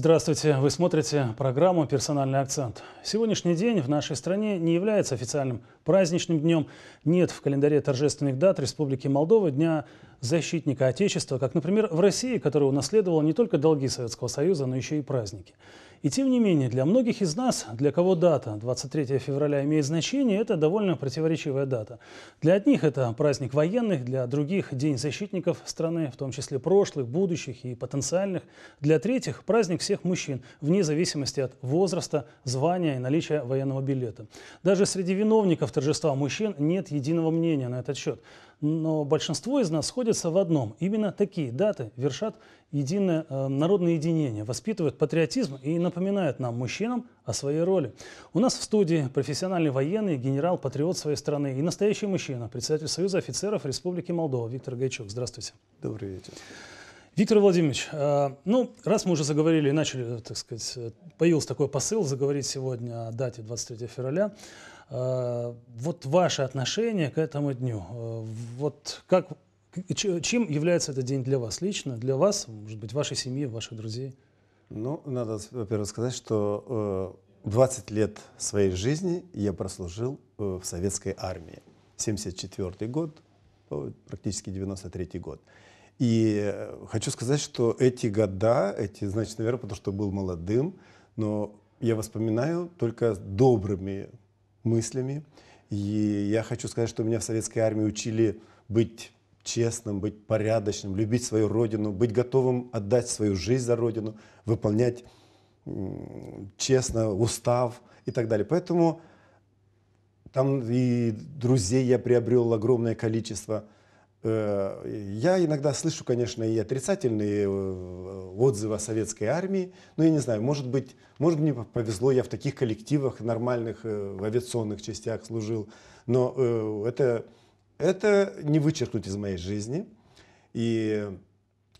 Здравствуйте! Вы смотрите программу «Персональный акцент». Сегодняшний день в нашей стране не является официальным праздничным днем. Нет в календаре торжественных дат Республики Молдова Дня защитника Отечества, как, например, в России, которая унаследовала не только долги Советского Союза, но еще и праздники. И тем не менее, для многих из нас, для кого дата 23 февраля имеет значение, это довольно противоречивая дата. Для одних это праздник военных, для других – День защитников страны, в том числе прошлых, будущих и потенциальных. Для третьих – праздник всех мужчин, вне зависимости от возраста, звания и наличия военного билета. Даже среди виновников торжества мужчин нет единого мнения на этот счет но большинство из нас сходятся в одном. Именно такие даты вершат единое, э, народное единение, воспитывают патриотизм и напоминают нам, мужчинам, о своей роли. У нас в студии профессиональный военный, генерал-патриот своей страны и настоящий мужчина, председатель Союза офицеров Республики Молдова Виктор Гайчук. Здравствуйте. Добрый вечер. Виктор Владимирович, э, ну, раз мы уже заговорили, начали, э, так сказать, появился такой посыл заговорить сегодня о дате 23 февраля, Э, вот ваше отношение к этому дню, э, вот как, чем является этот день для вас лично, для вас, может быть, вашей семьи, ваших друзей? Ну, надо, во-первых, сказать, что 20 э, лет своей жизни я прослужил в советской армии. 74 год, практически 93 год. И хочу сказать, что эти года, эти, значит, наверное, потому что был молодым, но я воспоминаю только добрыми мыслями. И я хочу сказать, что меня в советской армии учили быть честным, быть порядочным, любить свою родину, быть готовым отдать свою жизнь за родину, выполнять честно устав и так далее. Поэтому там и друзей я приобрел огромное количество – Э, я иногда слышу, конечно, и отрицательные э, отзывы о советской армии, но я не знаю, может быть, может мне повезло, я в таких коллективах нормальных, э, в авиационных частях служил, но это, это не вычеркнуть из моей жизни. И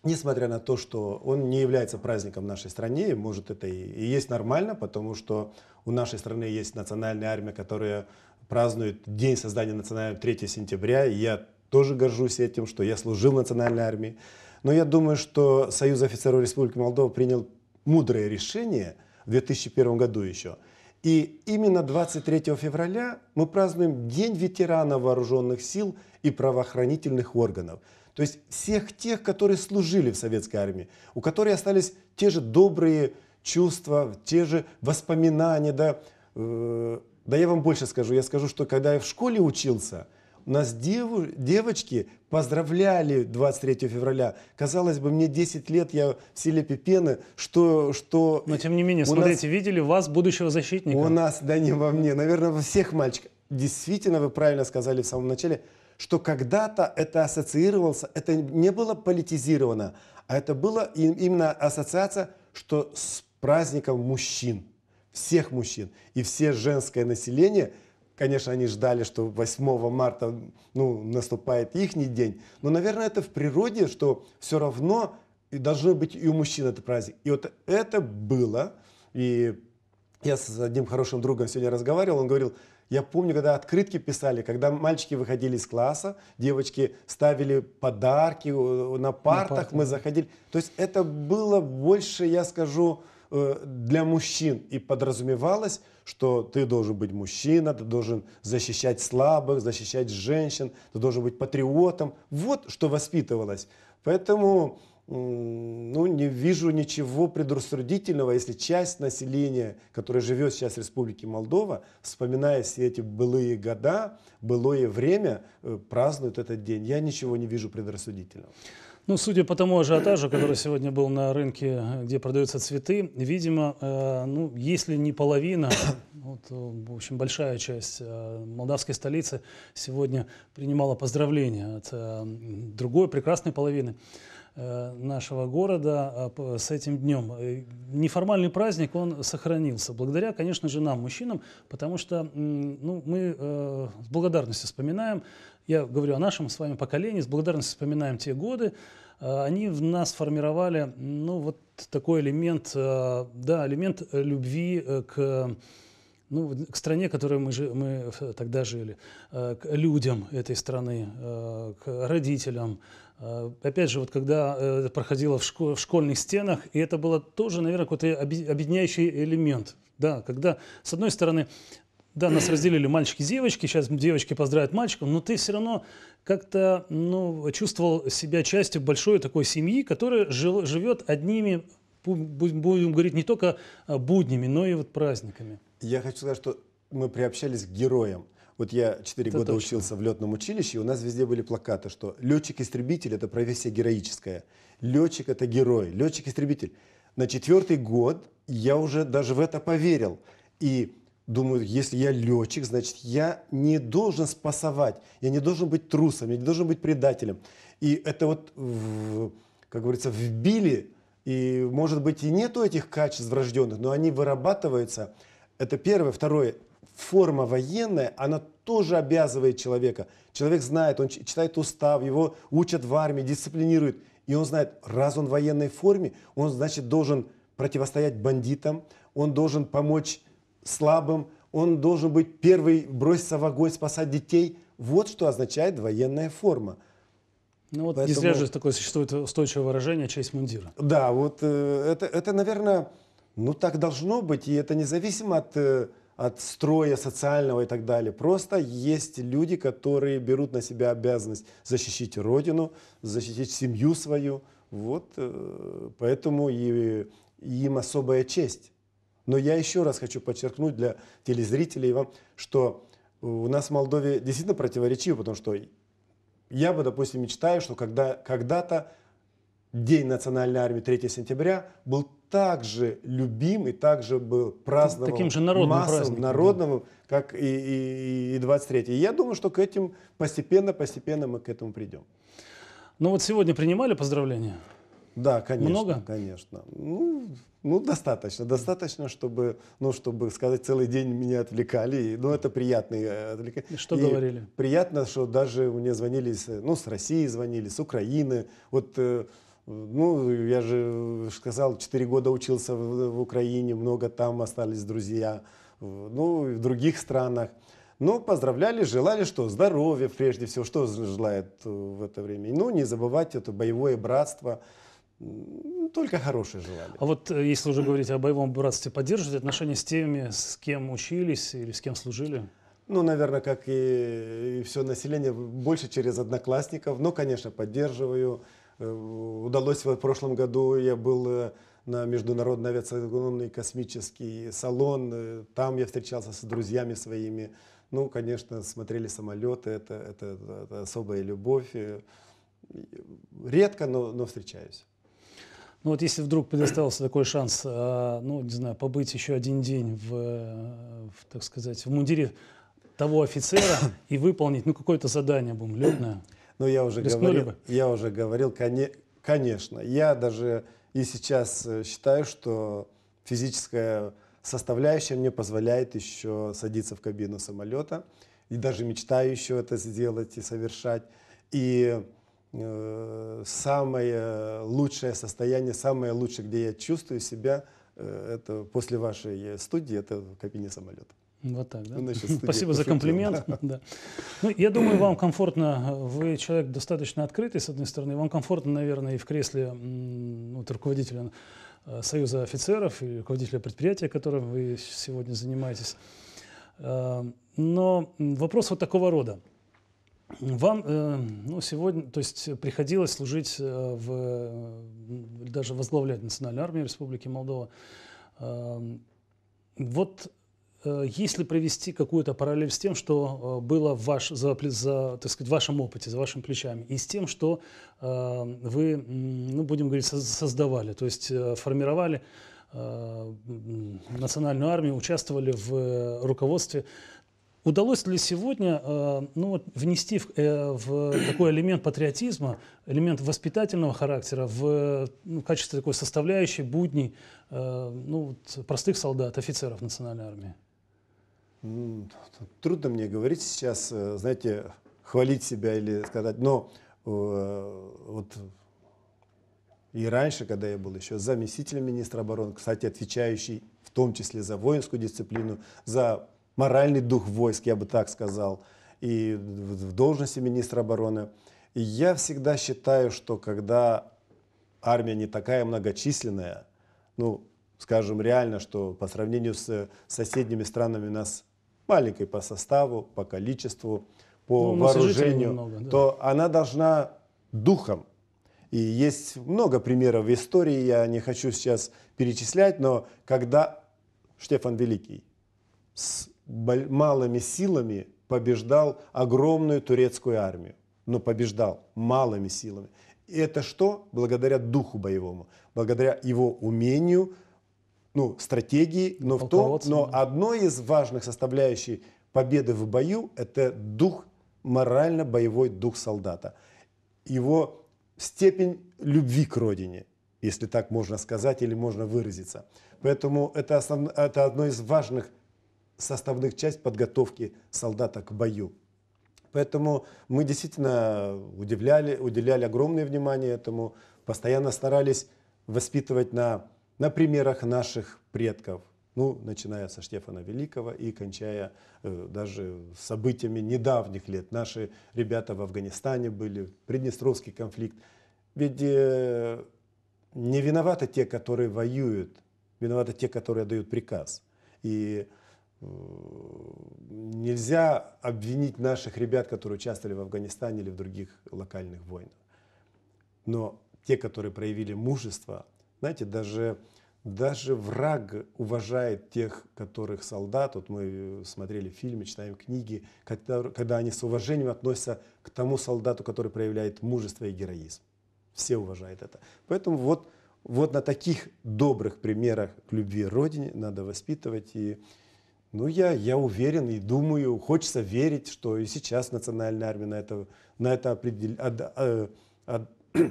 несмотря на то, что он не является праздником нашей стране, может это и есть нормально, потому что у нашей страны есть национальная армия, которая празднует день создания национальной 3 сентября, и я тоже горжусь этим, что я служил в национальной армии. Но я думаю, что Союз офицеров Республики Молдова принял мудрое решение в 2001 году еще. И именно 23 февраля мы празднуем День ветеранов вооруженных сил и правоохранительных органов. То есть всех тех, которые служили в советской армии, у которых остались те же добрые чувства, те же воспоминания. Да, э, да я вам больше скажу. Я скажу, что когда я в школе учился – у нас дев, девочки поздравляли 23 февраля. Казалось бы, мне 10 лет, я в селе Пипены, что... что Но тем не менее, смотрите, нас, видели вас, будущего защитника? У нас, да не во мне, наверное, во всех мальчиках. Действительно, вы правильно сказали в самом начале, что когда-то это ассоциировался, это не было политизировано, а это была именно ассоциация, что с праздником мужчин, всех мужчин и все женское население – Конечно, они ждали, что 8 марта ну, наступает их день. Но, наверное, это в природе, что все равно и должно быть и у мужчин это праздник. И вот это было. И я с одним хорошим другом сегодня разговаривал, он говорил, я помню, когда открытки писали, когда мальчики выходили из класса, девочки ставили подарки э, на партах, на партах. мы заходили. То есть это было больше, я скажу, Э, для мужчин. И подразумевалось, что ты должен быть мужчина, ты должен защищать слабых, защищать женщин, ты должен быть патриотом. Вот что воспитывалось. Поэтому ну, не вижу ничего предрассудительного, если часть населения, которое живет сейчас в Республике Молдова, вспоминая все эти былые года, былое время, э, празднует этот день. Я ничего не вижу предрассудительного. Ну, судя по тому ажиотажу, который сегодня был на рынке, где продаются цветы, видимо, э, ну, если не половина, вот, э, в общем, большая часть э, молдавской столицы сегодня принимала поздравления от э, другой прекрасной половины э, нашего города а, с этим днем. Э, неформальный праздник, он сохранился. Благодаря, конечно же, нам, мужчинам, потому что ну, мы э, с благодарностью вспоминаем, я говорю о нашем с вами поколении, с благодарностью вспоминаем те годы, Э, они в нас формировали, ну, вот такой элемент, э, да, элемент э, любви к ну, к стране, в которой мы, жи, мы тогда жили, к людям этой страны, к родителям. Опять же, вот когда это проходило в, школ, в школьных стенах, и это было тоже, наверное, какой-то объединяющий элемент. Да, когда, с одной стороны, да, нас разделили мальчики и девочки, сейчас девочки поздравят мальчиков, но ты все равно как-то ну, чувствовал себя частью большой такой семьи, которая жил, живет одними, будем говорить, не только а, буднями, но и вот праздниками. Я хочу сказать, что мы приобщались к героям. Вот я 4 это года точно. учился в летном училище, и у нас везде были плакаты, что летчик-истребитель – это профессия героическая. Летчик – это герой, летчик-истребитель. На четвертый год я уже даже в это поверил. И думаю, если я летчик, значит, я не должен спасовать, я не должен быть трусом, я не должен быть предателем. И это вот, в, как говорится, вбили, и, может быть, и нету этих качеств врожденных, но они вырабатываются. Это первое. Второе, форма военная, она тоже обязывает человека. Человек знает, он читает устав, его учат в армии, дисциплинируют. И он знает, раз он в военной форме, он, значит, должен противостоять бандитам, он должен помочь слабым, он должен быть первый, броситься в огонь, спасать детей. Вот что означает военная форма. Ну вот Поэтому... не зря же такое существует устойчивое выражение «честь мундира». Да, вот э, это, это, наверное, ну так должно быть, и это независимо от, э, от строя социального и так далее. Просто есть люди, которые берут на себя обязанность защитить родину, защитить семью свою, вот, э, поэтому и, и им особая честь. Но я еще раз хочу подчеркнуть для телезрителей вам, что у нас в Молдове действительно противоречиво, потому что я бы, допустим, мечтаю, что когда, когда-то День национальной армии 3 сентября был также любим и также был празднован Таким же народным массовым, народным, как и, и, и 23 и Я думаю, что к этим постепенно, постепенно мы к этому придем. Ну вот сегодня принимали поздравления? Да, конечно. Много? Конечно. Ну, ну, достаточно. Достаточно, чтобы, ну, чтобы сказать, целый день меня отвлекали. Ну, это приятно. Э, отвлекали. Что и говорили? Приятно, что даже мне звонили, ну, с России звонили, с Украины. Вот, э, ну, я же сказал, 4 года учился в, в Украине, много там остались друзья. Ну, и в других странах. Ну поздравляли, желали что? Здоровья прежде всего. Что желает э, в это время? Ну, не забывать это боевое братство – только хорошие желания. А вот э, если уже говорить о боевом братстве, поддерживать отношения с теми, с кем учились или с кем служили? Ну, наверное, как и, и все население, больше через одноклассников. Но, конечно, поддерживаю. Э, удалось в прошлом году, я был э, на Международный авиационный космический салон. Там я встречался с друзьями своими. Ну, конечно, смотрели самолеты, это, это, это особая любовь. Редко, но, но встречаюсь. Ну вот если вдруг предоставился такой шанс, а, ну, не знаю, побыть еще один день в, в так сказать, в мундире того офицера и выполнить, ну, какое-то задание бомблюдное. Ну, я уже говорил, бы. я уже говорил, конечно, я даже и сейчас э, считаю, что физическая составляющая мне позволяет еще садиться в кабину самолета, и даже мечтаю еще это сделать и совершать. И Э, самое лучшее состояние, самое лучшее, где я чувствую себя, э, это после вашей э, студии, это в кабине самолета. Вот так, да? Ну, значит, Спасибо за комплимент. да. Ну, я думаю, вам комфортно, вы человек достаточно открытый, с одной стороны, вам комфортно, наверное, и в кресле вот, руководителя Союза офицеров и руководителя предприятия, которым вы сегодня занимаетесь. Но вопрос вот такого рода. Вам э, ну, сегодня, то есть приходилось служить э, в, даже возглавлять Национальную армию Республики Молдова. Эм, вот э, если провести какую-то параллель с тем, что было в ваш, за, за, так сказать, в вашем опыте, за вашими плечами, и с тем, что вы, ну, будем говорить, создавали, то есть формировали национальную армию, участвовали в руководстве, Удалось ли сегодня э, ну, внести в, э, в такой элемент патриотизма, элемент воспитательного характера в, ну, в качестве такой составляющей будней э, ну, простых солдат, офицеров Национальной армии? Трудно мне говорить сейчас, знаете, хвалить себя или сказать, но вот и раньше, когда я был еще заместителем министра обороны, кстати, отвечающий в том числе за воинскую дисциплину, за моральный дух войск, я бы так сказал, и в должности министра обороны. И я всегда считаю, что когда армия не такая многочисленная, ну, скажем реально, что по сравнению с соседними странами у нас маленькой по составу, по количеству, по ну, ну вооружению, немного, да. то она должна духом. И есть много примеров в истории, я не хочу сейчас перечислять, но когда Штефан Великий с малыми силами побеждал огромную турецкую армию, но ну, побеждал малыми силами. И это что? Благодаря духу боевому, благодаря его умению, ну, стратегии, но в том, но одно из важных составляющих победы в бою – это дух, морально-боевой дух солдата, его степень любви к родине, если так можно сказать или можно выразиться. Поэтому это, основ, это одно из важных составных часть подготовки солдата к бою. Поэтому мы действительно удивляли, уделяли огромное внимание этому, постоянно старались воспитывать на, на примерах наших предков, ну, начиная со Штефана Великого и кончая э, даже событиями недавних лет. Наши ребята в Афганистане были, Приднестровский конфликт. Ведь э, не виноваты те, которые воюют, виноваты те, которые дают приказ. И нельзя обвинить наших ребят, которые участвовали в Афганистане или в других локальных войнах. Но те, которые проявили мужество, знаете, даже, даже враг уважает тех, которых солдат, вот мы смотрели фильмы, читаем книги, когда, когда они с уважением относятся к тому солдату, который проявляет мужество и героизм. Все уважают это. Поэтому вот, вот на таких добрых примерах любви Родине надо воспитывать и ну, я, я уверен и думаю, хочется верить, что и сейчас национальная армия на это, на это определ... от, от, а,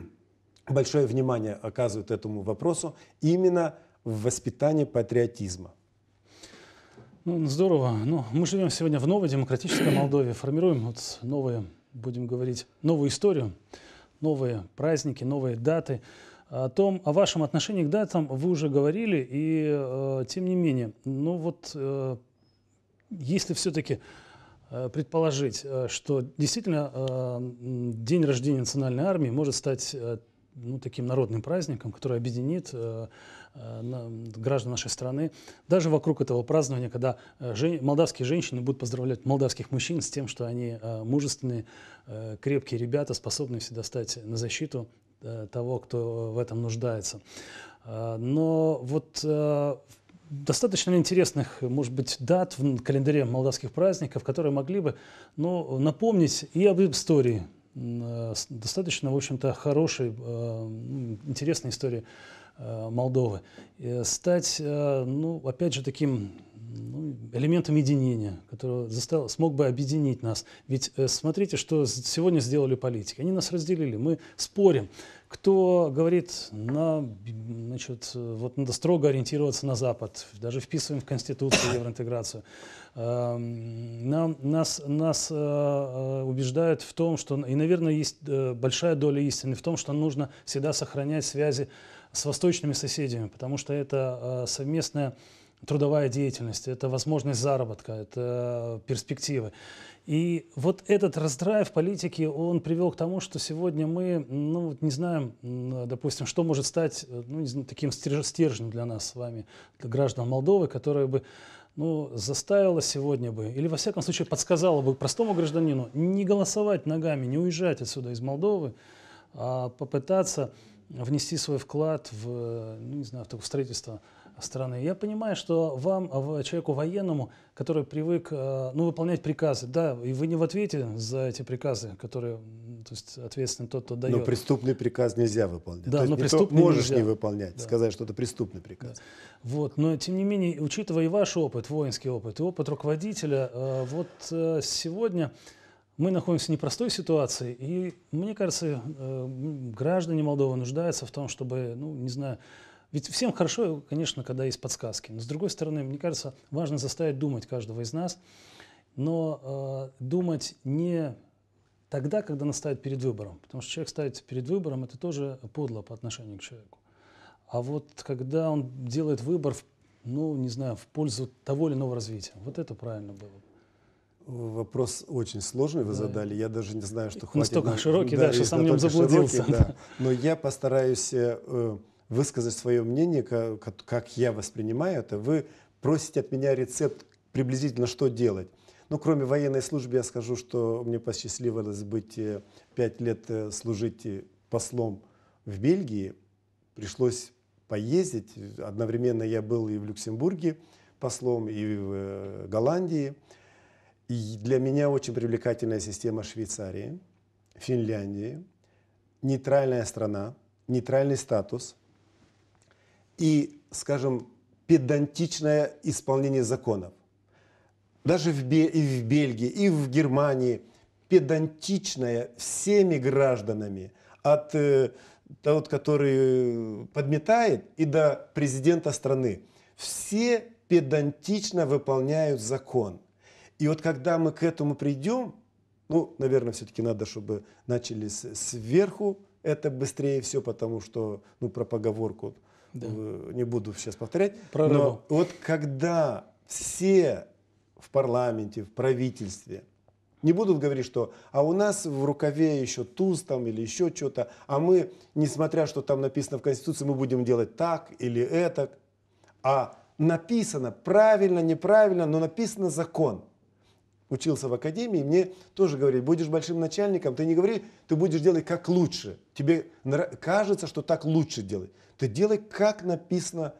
большое внимание оказывает этому вопросу именно в воспитании патриотизма. Ну, здорово. Ну, мы живем сегодня в новой демократической Молдове, формируем вот новые, будем говорить, новую историю, новые праздники, новые даты. О том, о вашем отношении к датам вы уже говорили, и э, тем не менее, ну вот э, если все-таки э, предположить, э, что действительно э, день рождения национальной армии может стать ну, таким народным праздником, который объединит граждан нашей страны. Даже вокруг этого празднования, когда молдавские женщины будут поздравлять молдавских мужчин с тем, что они мужественные, крепкие ребята, способные всегда стать на защиту того, кто в этом нуждается. но вот э, достаточно интересных, может быть, дат в календаре молдавских праздников, которые могли бы ну, напомнить и об истории, э, достаточно, в общем-то, хорошей, э, интересной истории э, Молдовы. Стать, ну, опять же, таким ну, элементом единения, который застал, смог бы объединить нас. Ведь смотрите, что сегодня сделали политики. Они нас разделили, мы спорим кто говорит, на, значит, вот надо строго ориентироваться на Запад, даже вписываем в Конституцию евроинтеграцию. Эм, нам, нас нас э, э, убеждают в том, что, и, наверное, есть э, большая доля истины в том, что нужно всегда сохранять связи с восточными соседями, потому что это совместная трудовая деятельность, это возможность заработка, это перспективы. И вот этот раздрайв политики, он привел к тому, что сегодня мы, ну, вот не знаем, допустим, что может стать э, ну, знаю, таким стержнем для нас с вами, для граждан Молдовы, которое бы ну, заставило сегодня бы, или во всяком случае подсказало бы простому гражданину не голосовать ногами, не уезжать отсюда из Молдовы, а попытаться внести свой вклад в, ну, не знаю, в строительство страны. Я понимаю, что вам, э, человеку военному, который привык э, ну, выполнять приказы, да, и вы не в ответе за эти приказы, которые то есть, ответственен тот, кто дает. Но преступный приказ нельзя выполнять. Да, то но есть, преступный не можешь нельзя. не выполнять, да. сказать, что это преступный приказ. Да. Вот, но тем не менее, учитывая и ваш опыт, воинский опыт, и опыт руководителя, э, вот сегодня мы находимся в непростой ситуации, и мне кажется, граждане Молдовы нуждаются в том, чтобы, ну, не знаю, ведь всем хорошо, конечно, когда есть подсказки. Но с другой стороны, мне кажется, важно заставить думать каждого из нас, но э, думать не тогда, когда она ставит перед выбором. Потому что человек ставится перед выбором, это тоже подло по отношению к человеку. А вот когда он делает выбор, ну, не знаю, в пользу того или иного развития, вот это правильно было. Вопрос очень сложный вы да. задали. Я даже не знаю, что хватит. Настолько широкий, да, да что сам в нем заблудился. Широкий, да. Но я постараюсь э, э высказать свое мнение, как, как я воспринимаю это. Вы просите от меня рецепт приблизительно, что делать. Ну, кроме военной службы, я скажу, что мне посчастливилось быть э, пять лет э, служить э, послом в Бельгии. Пришлось поездить. Одновременно я был и в Люксембурге послом, и в Голландии. И для меня очень привлекательная система Швейцарии, Финляндии. Нейтральная страна, нейтральный статус и, скажем, педантичное исполнение законов. Даже в, и в Бельгии, и в Германии педантичное всеми гражданами, от э, того, который э, подметает, и до президента страны. Все педантично выполняют закон. И вот когда мы к этому придем, ну, наверное, все-таки надо, чтобы начали сверху, это быстрее все, потому что, ну, про поговорку, да. Э, не буду сейчас повторять. Прорыву. Но вот когда все в парламенте, в правительстве не будут говорить, что а у нас в рукаве еще туз там или еще что-то, а мы, несмотря что там написано в Конституции, мы будем делать так или это, а написано правильно, неправильно, но написано закон – учился в академии, мне тоже говорили, будешь большим начальником, ты не говори, ты будешь делать как лучше. Тебе кажется, что так лучше делать. Ты делай, как написано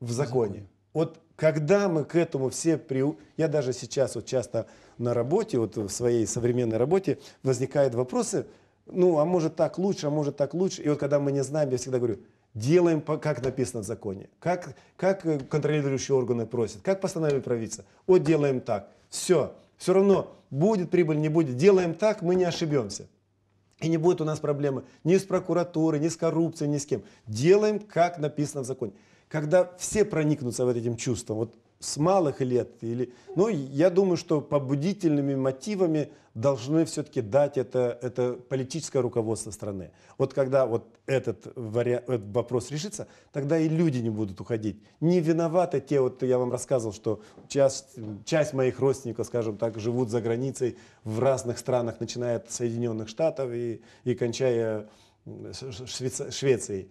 в законе. Вот когда мы к этому все при... Я даже сейчас вот часто на работе, вот в своей современной работе возникают вопросы, ну, а может так лучше, а может так лучше. И вот когда мы не знаем, я всегда говорю, делаем, как написано в законе, как, как э, контролирующие органы просят, как постановили правительство. Вот делаем так. Все, все равно будет прибыль, не будет. Делаем так, мы не ошибемся. И не будет у нас проблемы ни с прокуратурой, ни с коррупцией, ни с кем. Делаем, как написано в законе. Когда все проникнутся вот этим чувством, вот с малых лет. Или, ну, я думаю, что побудительными мотивами должны все-таки дать это, это политическое руководство страны. Вот когда вот этот, вариа- этот вопрос решится, тогда и люди не будут уходить. Не виноваты те, вот я вам рассказывал, что часть, часть моих родственников, скажем так, живут за границей в разных странах, начиная от Соединенных Штатов и, и кончая Швецией.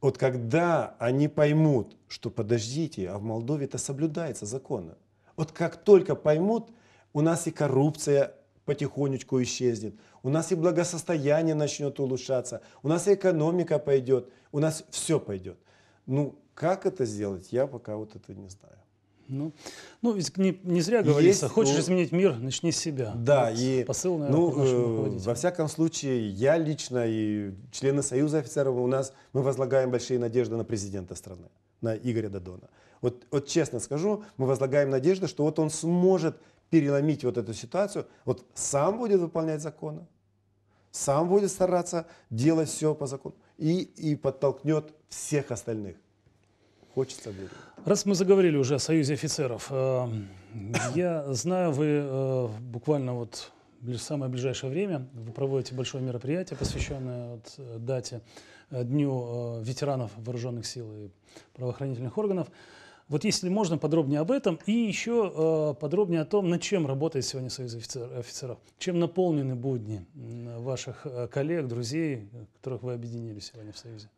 Вот когда они поймут, что подождите, а в Молдове это соблюдается законно. Вот как только поймут, у нас и коррупция потихонечку исчезнет, у нас и благосостояние начнет улучшаться, у нас и экономика пойдет, у нас все пойдет. Ну, как это сделать, я пока вот этого не знаю. Ну, ну ведь не, не зря говорится, есть, хочешь ну, изменить мир, начни с себя. Да, вот и посыл, наверное, ну, э, во всяком случае, я лично и члены Союза офицеров у нас, мы возлагаем большие надежды на президента страны, на Игоря Дадона. Вот, вот честно скажу, мы возлагаем надежды, что вот он сможет переломить вот эту ситуацию, вот сам будет выполнять законы, сам будет стараться делать все по закону и, и подтолкнет всех остальных. Хочется верить. Раз мы заговорили уже о Союзе офицеров, э, я знаю, вы э, буквально вот в самое ближайшее время вы проводите большое мероприятие, посвященное вот э, дате Дню ветеранов вооруженных сил и правоохранительных органов. Вот если можно, подробнее об этом и еще подробнее о том, над чем работает сегодня Союз офицеров, чем наполнены будни ваших коллег, друзей, которых вы объединили сегодня в Союзе.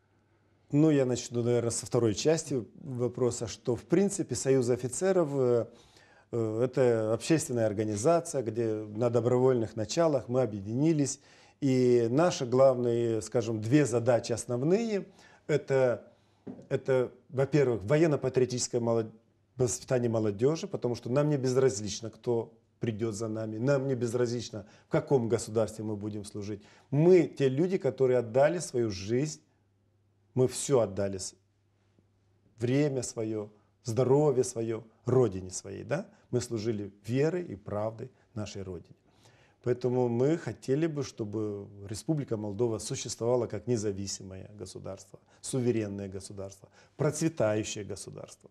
Ну, я начну, наверное, со второй части вопроса, что, в принципе, Союз офицеров э, – э, это общественная организация, где на добровольных началах мы объединились. И наши главные, скажем, две задачи основные – это, это во-первых, военно-патриотическое воспитание молодежи, потому что нам не безразлично, кто придет за нами. Нам не безразлично, в каком государстве мы будем служить. Мы те люди, которые отдали свою жизнь мы все отдали, время свое, здоровье свое, Родине своей, да? Мы служили верой и правдой нашей Родине. Поэтому мы хотели бы, чтобы Республика Молдова существовала как независимое государство, суверенное государство, процветающее государство.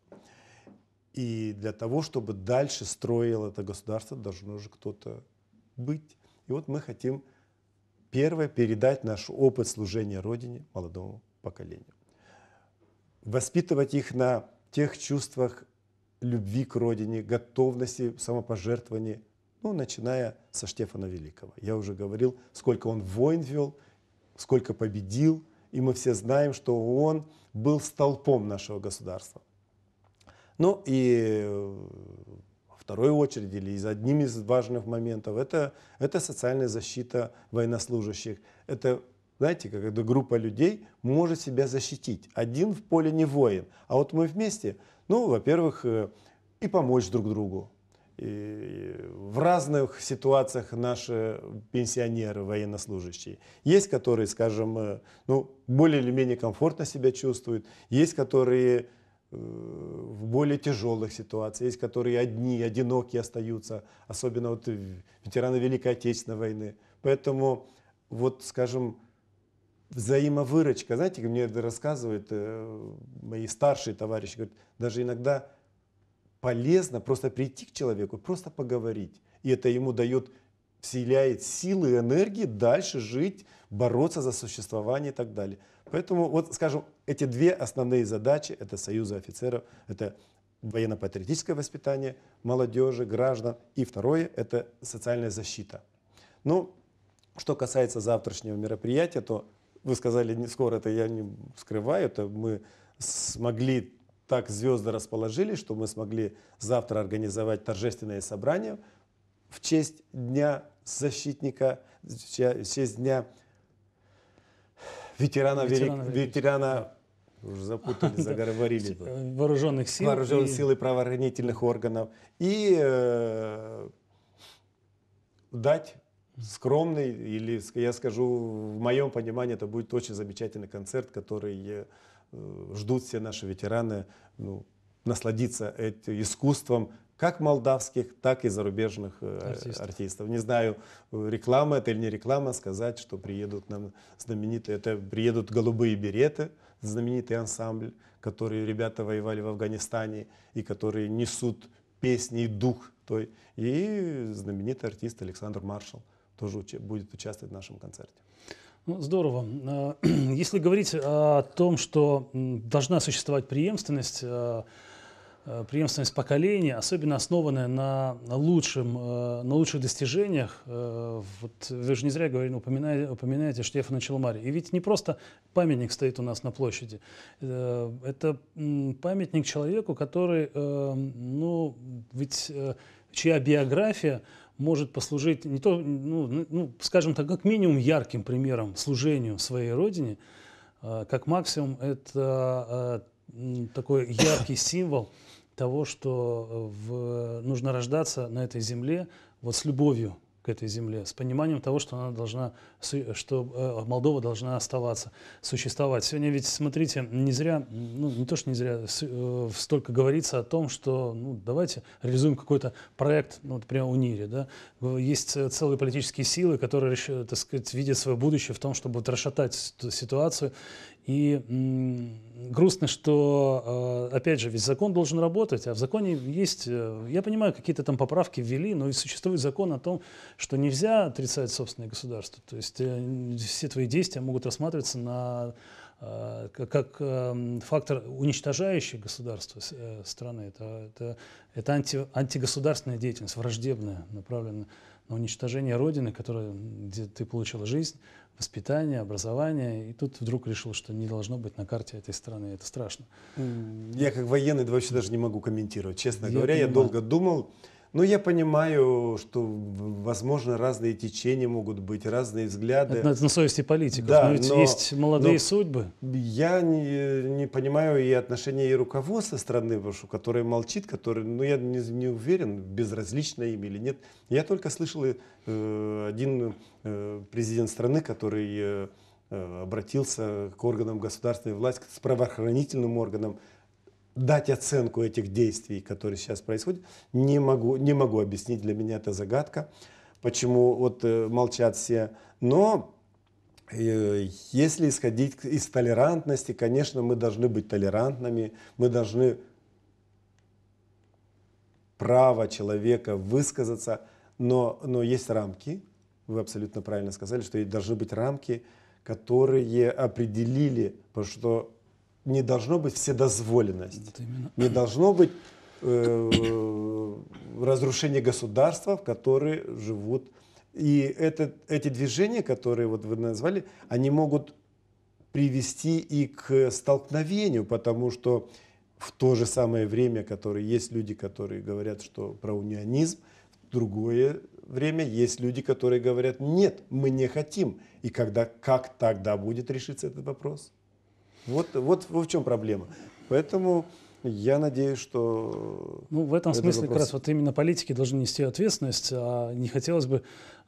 И для того, чтобы дальше строило это государство, должно же кто-то быть. И вот мы хотим первое передать наш опыт служения Родине молодому поколению. Воспитывать их на тех чувствах любви к родине, готовности, самопожертвования, ну, начиная со Штефана Великого. Я уже говорил, сколько он войн вел, сколько победил, и мы все знаем, что он был столпом нашего государства. Ну и э, во второй очереди, или из одним из важных моментов, это, это социальная защита военнослужащих, это знаете, когда группа людей может себя защитить. Один в поле не воин. А вот мы вместе, ну, во-первых, э, и помочь друг другу. И в разных ситуациях наши пенсионеры, военнослужащие. Есть, которые, скажем, э, ну, более или менее комфортно себя чувствуют. Есть, которые э, в более тяжелых ситуациях, есть, которые одни, одинокие остаются, особенно вот ветераны Великой Отечественной войны. Поэтому вот, скажем, взаимовыручка. Знаете, мне это рассказывают э, мои старшие товарищи, говорят, даже иногда полезно просто прийти к человеку, просто поговорить. И это ему дает, вселяет силы и энергии дальше жить, бороться за существование и так далее. Поэтому, вот, скажем, эти две основные задачи, это союза офицеров, это военно-патриотическое воспитание молодежи, граждан, и второе – это социальная защита. Ну, что касается завтрашнего мероприятия, то вы сказали не скоро, это я не скрываю, это мы смогли так звезды расположили, что мы смогли завтра организовать торжественное собрание в честь Дня защитника, в честь Дня ветерана, ветерана, вели, ветерана уже запутали, заговорили. Э, вооруженных сил. Вооруженных сил и правоохранительных органов. И э, дать скромный, или, я скажу, в моем понимании это будет очень замечательный концерт, который э, ждут все наши ветераны ну, насладиться этим искусством, как молдавских, так и зарубежных э, артистов. артистов. Не знаю, реклама это или не реклама, сказать, что приедут нам знаменитые, это приедут голубые береты, знаменитый ансамбль, который ребята воевали в Афганистане и которые несут песни и дух той, и знаменитый артист Александр Маршал, тоже будет участвовать в нашем концерте. Ну, здорово. А, если говорить о том, что должна существовать преемственность, а, а, преемственность поколений, особенно основанная на лучшем, на лучших достижениях, вот вы же не зря говорили, упоминаете, упоминаете Штефана Челмари. И ведь не просто памятник стоит у нас на площади. Э, это памятник человеку, который, э, ну, ведь э, чья биография может послужить не то, ну, ну, скажем так, как минимум ярким примером служению своей родине, а, как максимум это а, такой яркий символ того, что э, в, нужно рождаться на этой земле вот с любовью к этой земле, с пониманием того, что она должна, что э, Молдова должна оставаться, существовать. Сегодня ведь, смотрите, не зря, ну не то, что не зря, э, столько говорится о том, что ну, давайте реализуем какой-то проект, ну, вот прямо НИРе, да, э, есть целые политические силы, которые, так сказать, видят свое будущее в том, чтобы вот расшатать ситуацию и м, грустно, что, э, опять же, весь закон должен работать, а в законе есть, э, я понимаю, какие-то там поправки ввели, но и существует закон о том, что нельзя отрицать собственное государство. То есть э, все твои действия могут рассматриваться на как фактор, уничтожающий государство страны. Это, это, это анти, антигосударственная деятельность, враждебная, направленная на уничтожение Родины, которая, где ты получила жизнь, воспитания, образования. И тут вдруг решил, что не должно быть на карте этой страны. Это страшно. Я как военный вообще даже не могу комментировать. Честно я говоря, понимаю. я долго думал. Ну, я понимаю, что, возможно, разные течения могут быть, разные взгляды. Это на совести политиков. Да, но ведь но, есть молодые но судьбы. Я не, не понимаю и отношения и руководства страны, что, которое молчит, которое, ну, я не, не уверен, безразлично им или нет. Я только слышал э, один э, президент страны, который э, э обратился к органам государственной власти, к правоохранительным органам, дать оценку этих действий, которые сейчас происходят, не могу, не могу объяснить. Для меня это загадка, почему вот э, молчат все. Но э, если исходить из толерантности, конечно, мы должны быть толерантными, мы должны право человека высказаться, но, но есть рамки, вы абсолютно правильно сказали, что должны быть рамки, которые определили, потому что не должно быть вседозволенность, вот именно. не должно быть э, разрушения государства, в которые живут. И это, эти движения, которые вот вы назвали, они могут привести и к столкновению, потому что в то же самое время, которые есть люди, которые говорят, что про унионизм, в другое время есть люди, которые говорят, нет, мы не хотим. И когда, как тогда будет решиться этот вопрос? Вот, вот, в чем проблема. Поэтому я надеюсь, что... Ну, в этом смысле вопрос... как раз вот именно политики должны нести ответственность, а не хотелось бы,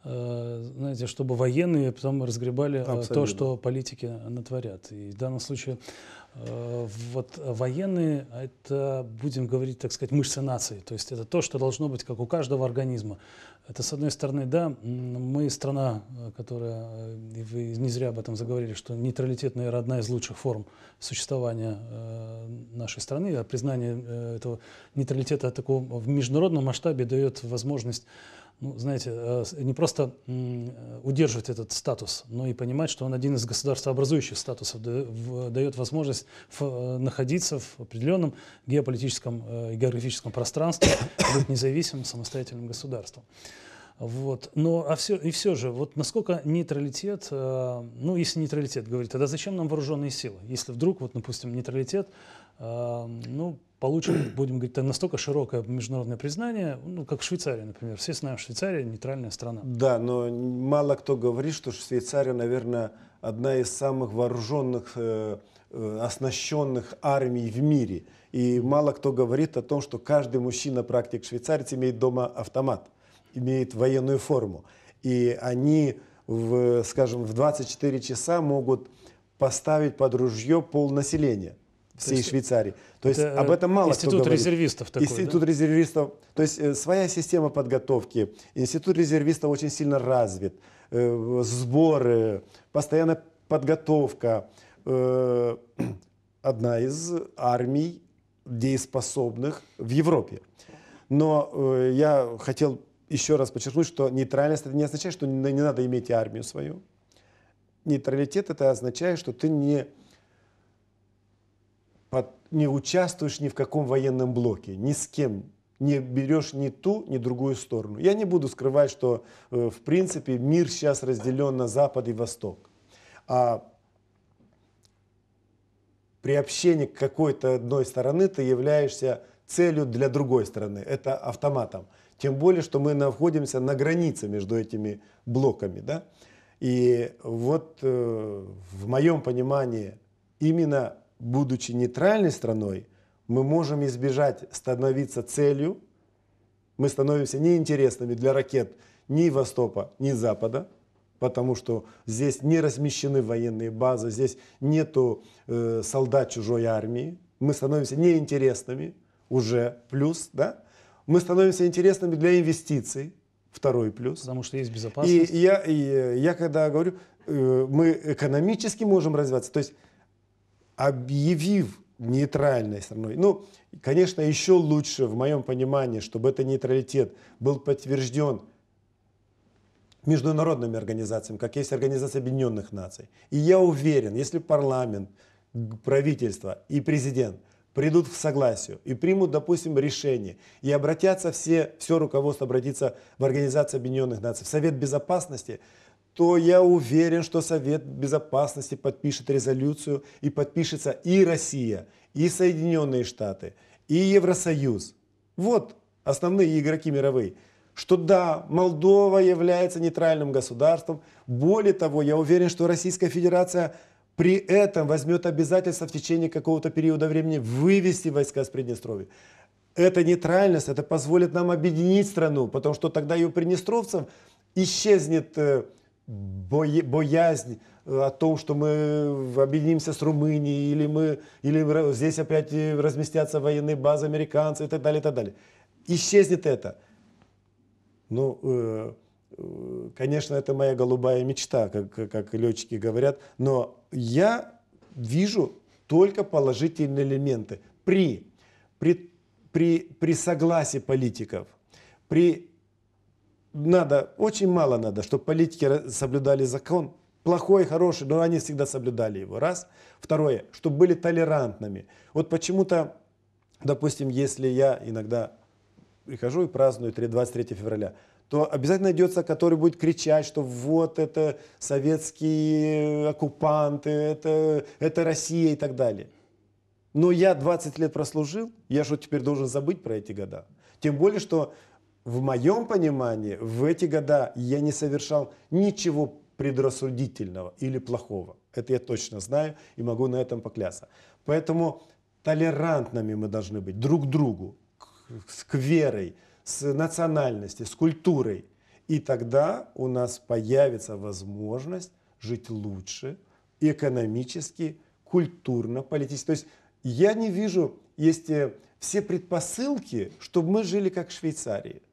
э, знаете, чтобы военные потом разгребали э, Абсолютно. то, что политики натворят. И в данном случае э, вот военные — это, будем говорить, так сказать, мышцы нации. То есть это то, что должно быть как у каждого организма. Это, с одной стороны, да, мы страна, э, которая, э, вы не зря об этом заговорили, что нейтралитет, наверное, одна из лучших форм существования э, нашей страны, а признание этого нейтралитета такого в международном масштабе дает возможность ну, знаете, э, не просто э, удерживать этот статус, но и понимать, что он один из государствообразующих статусов, дает возможность э, находиться в определенном геополитическом и географическом пространстве, быть независимым, самостоятельным государством. Вот. Но а все, и все же, вот насколько нейтралитет, э, ну если нейтралитет говорит, тогда зачем нам вооруженные силы? Если вдруг, вот, допустим, нейтралитет, э, ну получим, будем говорить, настолько широкое международное признание, ну, как Швейцария, например. Все знаем, Швейцария нейтральная страна. Да, но мало кто говорит, что Швейцария, наверное, одна из самых вооруженных, э, э, оснащенных армий в мире. И мало кто говорит о том, что каждый мужчина, практик швейцарец, имеет дома автомат, имеет военную форму. И они, в, скажем, в 24 часа могут поставить под ружье пол населения всей то есть, Швейцарии. То есть об этом э, мало институт кто говорит. резервистов такой, Институт да? резервистов. То есть э, своя система подготовки. Институт резервистов очень сильно развит. Э, сборы, постоянная подготовка. Э, одна из армий дееспособных в Европе. Но э, я хотел еще раз подчеркнуть, что нейтральность это не означает, что не, не надо иметь армию свою. Нейтралитет это означает, что ты не не участвуешь ни в каком военном блоке, ни с кем не берешь ни ту, ни другую сторону. Я не буду скрывать, что э, в принципе мир сейчас разделен на Запад и Восток. А приобщение к какой-то одной стороны ты являешься целью для другой стороны. Это автоматом. Тем более, что мы находимся на границе между этими блоками. Да? И вот э, в моем понимании именно будучи нейтральной страной, мы можем избежать становиться целью, мы становимся неинтересными для ракет ни Востока, ни Запада, потому что здесь не размещены военные базы, здесь нету э, солдат чужой армии, мы становимся неинтересными уже, плюс, да, мы становимся интересными для инвестиций, второй плюс. Потому что есть безопасность. И я, и я когда говорю, э, мы экономически можем развиваться, то есть объявив нейтральной страной. Ну, конечно, еще лучше, в моем понимании, чтобы этот нейтралитет был подтвержден международными организациями, как есть Организация Объединенных Наций. И я уверен, если парламент, правительство и президент придут к согласию и примут, допустим, решение, и обратятся все, все руководство обратится в Организацию Объединенных Наций, в Совет Безопасности, то я уверен, что Совет Безопасности подпишет резолюцию и подпишется и Россия, и Соединенные Штаты, и Евросоюз. Вот основные игроки мировые. Что да, Молдова является нейтральным государством. Более того, я уверен, что Российская Федерация при этом возьмет обязательство в течение какого-то периода времени вывести войска с Приднестровья. Эта нейтральность, это позволит нам объединить страну, потому что тогда и у приднестровцев исчезнет э, боязнь э, о том, что мы объединимся с Румынией, или, мы, или здесь опять э, разместятся военные базы американцев и так далее, и так далее. Исчезнет это. Ну, э, конечно, это моя голубая мечта, как, как летчики говорят, но я вижу только положительные элементы при, при, при, при согласии политиков, при надо, очень мало надо, чтобы политики соблюдали закон. Плохой, хороший, но они всегда соблюдали его. Раз. Второе, чтобы были толерантными. Вот почему-то, допустим, если я иногда прихожу и праздную 23 февраля, то обязательно найдется, который будет кричать, что вот это советские оккупанты, это, это Россия и так далее. Но я 20 лет прослужил, я что теперь должен забыть про эти года? Тем более, что в моем понимании, в эти года я не совершал ничего предрассудительного или плохого. Это я точно знаю и могу на этом покляться. Поэтому толерантными мы должны быть друг к другу, с верой, с национальностью, с культурой. И тогда у нас появится возможность жить лучше, экономически, культурно, политически. То есть я не вижу, есть э, все предпосылки, чтобы мы жили как в Швейцарии.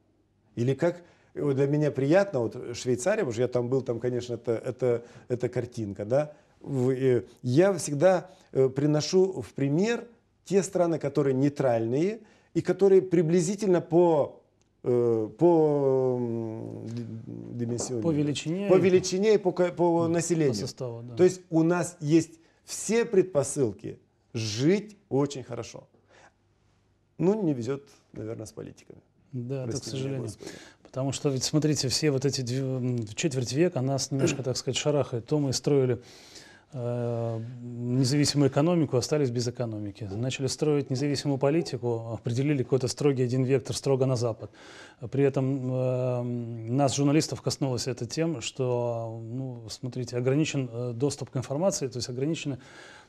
Или как э, для меня приятно, вот Швейцария, потому что я там был, там, конечно, это, это, это картинка, да, э, я всегда э, приношу в пример те страны, которые нейтральные и которые приблизительно по по дименсионе. По величине. По величине и по, по населению. По составу, да. То есть у нас есть все предпосылки жить очень хорошо. Ну, не везет, наверное, с политиками. Да, это, к сожалению. Господи. Потому что, ведь смотрите, все вот эти четверть века нас немножко, так сказать, шарахает. То мы строили э, независимую экономику, остались без экономики. Начали строить независимую политику, определили какой-то строгий один вектор, строго на Запад. При этом э, нас, журналистов, коснулось это тем, что, ну, смотрите, ограничен э, доступ к информации, то есть ограничены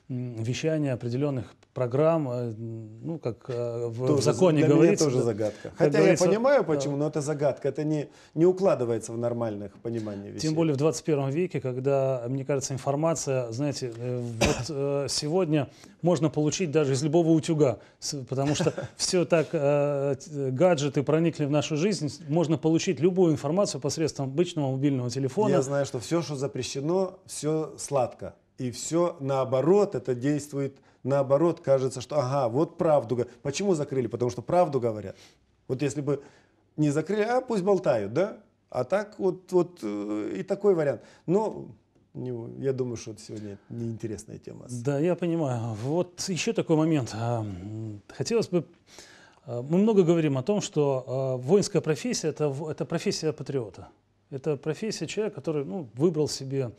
вещание определенных программ, э, ну, как э, в тоже, законе для говорится. Меня тоже загадка. Хотя я понимаю, почему, но это загадка. Это не, не укладывается в нормальных пониманиях вещей. Тем более в 21 веке, когда, мне кажется, информация, знаете, э, вот сегодня можно получить даже из любого утюга, потому что все так, гаджеты проникли в нашу жизнь, можно получить любую информацию посредством обычного мобильного телефона. Я знаю, что все, что запрещено, все сладко. И все наоборот, это действует наоборот, кажется, что ага, вот правду. Почему закрыли? Потому что правду говорят. Вот если бы не закрыли, а пусть болтают, да? А так вот, вот э, и такой вариант. Но не, я думаю, что это сегодня неинтересная тема. Да, я понимаю. Вот еще такой момент. А, хотелось бы... А, мы много говорим о том, что а, воинская профессия это, – это профессия патриота. Это профессия человека, который ну, выбрал себе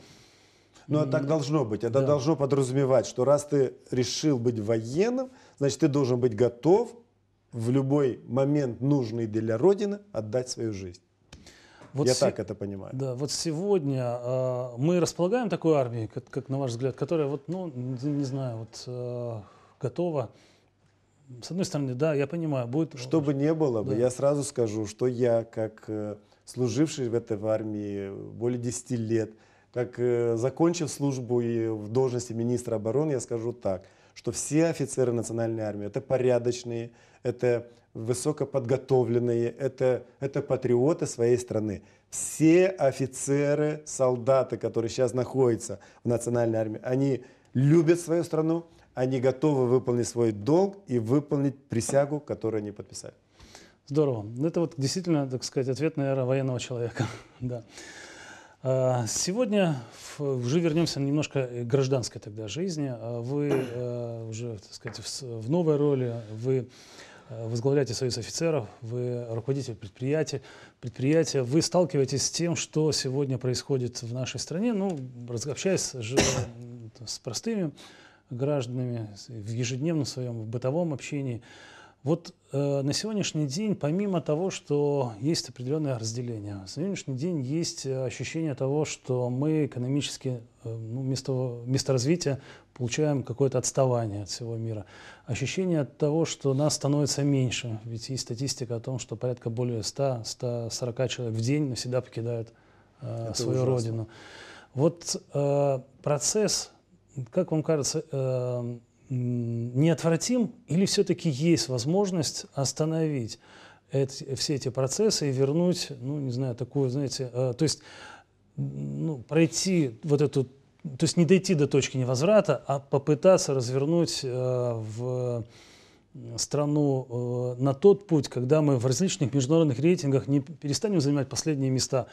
но ну, а так должно быть. Это да. должно подразумевать, что раз ты решил быть военным, значит, ты должен быть готов в любой момент, нужный для Родины, отдать свою жизнь. Вот Я се... так это понимаю. Да, вот сегодня э, мы располагаем такую армию, как, как на ваш взгляд, которая вот, ну, не, не знаю, вот э, готова с одной стороны, да, я понимаю, будет... Что бы не было бы, да. я сразу скажу, что я, как э, служивший в этой армии более 10 лет, как э, закончив службу и в должности министра обороны, я скажу так, что все офицеры национальной армии это порядочные, это высокоподготовленные, это, это патриоты своей страны. Все офицеры, солдаты, которые сейчас находятся в национальной армии, они любят свою страну, они готовы выполнить свой долг и выполнить присягу, которую они подписали. Здорово. Ну, это вот действительно, так сказать, ответ, наверное, военного человека. да. А, сегодня уже вернемся немножко к э, гражданской тогда жизни. А вы э, уже, так сказать, в новой роли, вы э, возглавляете союз офицеров, вы руководитель предприятия, предприятия, вы сталкиваетесь с тем, что сегодня происходит в нашей стране, ну, общаясь с простыми гражданами в ежедневном своем в бытовом общении, вот э, на сегодняшний день, помимо того, что есть определенное разделение, на сегодняшний день есть э, ощущение того, что мы экономически, э, ну, вместо, вместо развития получаем какое-то отставание от всего мира. Ощущение от того, что нас становится меньше, ведь есть статистика о том, что порядка более 100-140 человек в день навсегда покидают э, свою ужасно. родину. Вот э, процесс, как вам кажется, э, неотвратим или все-таки есть возможность остановить эти, все эти процессы и вернуть, ну, не знаю, такую, знаете, э, то есть ну, пройти вот эту, то есть не дойти до точки невозврата, а попытаться развернуть э, в страну э, на тот путь, когда мы в различных международных рейтингах не перестанем занимать последние места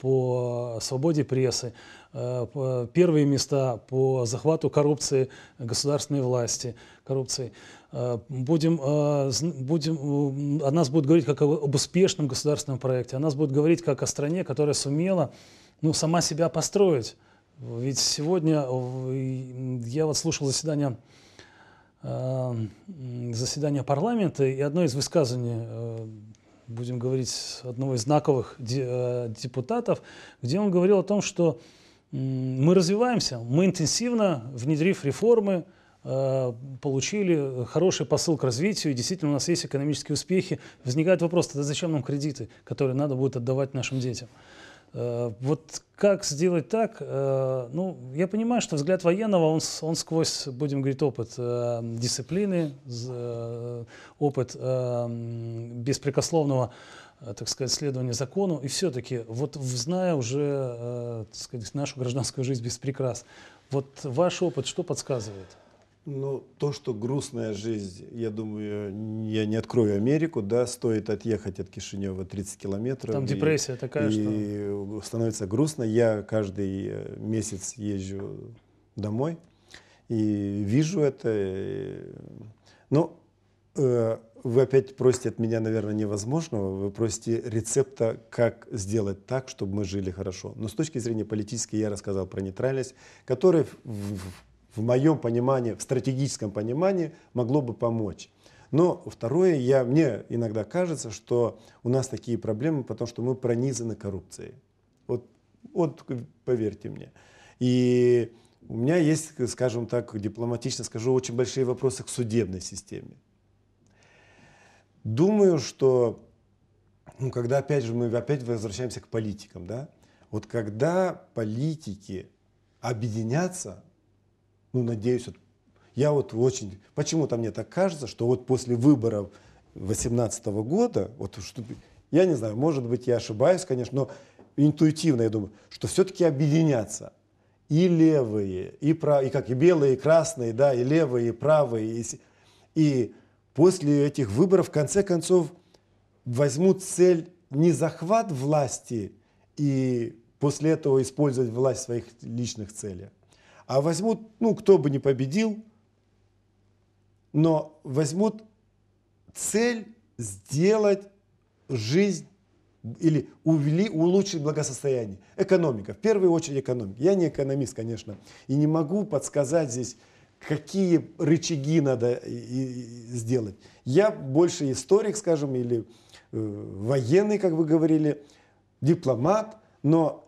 по свободе прессы, э, первые места по захвату коррупции государственной власти, коррупции. Э, будем, э, будем, о нас будут говорить как об успешном государственном проекте, о нас будут говорить как о стране, которая сумела ну, сама себя построить. Ведь сегодня я вот слушал заседание заседание парламента, и одно из высказываний будем говорить, одного из знаковых э, депутатов, где он говорил о том, что мы развиваемся, мы интенсивно, внедрив реформы, э, получили хороший посыл к развитию, и действительно у нас есть экономические успехи. Возникает вопрос, тогда зачем нам кредиты, которые надо будет отдавать нашим детям? Э, вот как сделать так? Э, ну, я понимаю, что взгляд военного, он, он сквозь, будем говорить, опыт э, дисциплины, опыт беспрекословного, так сказать, следования закону. И все-таки, вот зная уже, так сказать, нашу гражданскую жизнь без прикрас, вот ваш опыт что подсказывает? Ну, то, что грустная жизнь, я думаю, я не открою Америку, да, стоит отъехать от Кишинева 30 километров. Там и, депрессия такая, и что... становится грустно. Я каждый э, месяц езжу домой и вижу это. Э, но э, вы опять просите от меня, наверное, невозможного. Вы просите рецепта, как сделать так, чтобы мы жили хорошо. Но с точки зрения политической я рассказал про нейтральность, которая в, в в моем понимании, в стратегическом понимании могло бы помочь. Но второе, я, мне иногда кажется, что у нас такие проблемы, потому что мы пронизаны коррупцией. Вот, вот поверьте мне. И у меня есть, скажем так, дипломатично скажу, очень большие вопросы к судебной системе. Думаю, что, ну, когда опять же мы опять возвращаемся к политикам, да, вот когда политики объединятся, ну, надеюсь, вот, я вот очень, почему-то мне так кажется, что вот после выборов 2018 года, вот что, я не знаю, может быть, я ошибаюсь, конечно, но интуитивно я думаю, что все-таки объединятся и левые, и, прав, и как и белые, и красные, да, и левые, и правые. И, и после этих выборов, в конце концов, возьмут цель не захват власти и после этого использовать власть в своих личных целях, а возьмут, ну, кто бы не победил, но возьмут цель сделать жизнь или увели, улучшить благосостояние. Экономика, в первую очередь экономика. Я не экономист, конечно, и не могу подсказать здесь, какие рычаги надо и, и сделать. Я больше историк, скажем, или э, военный, как вы говорили, дипломат, но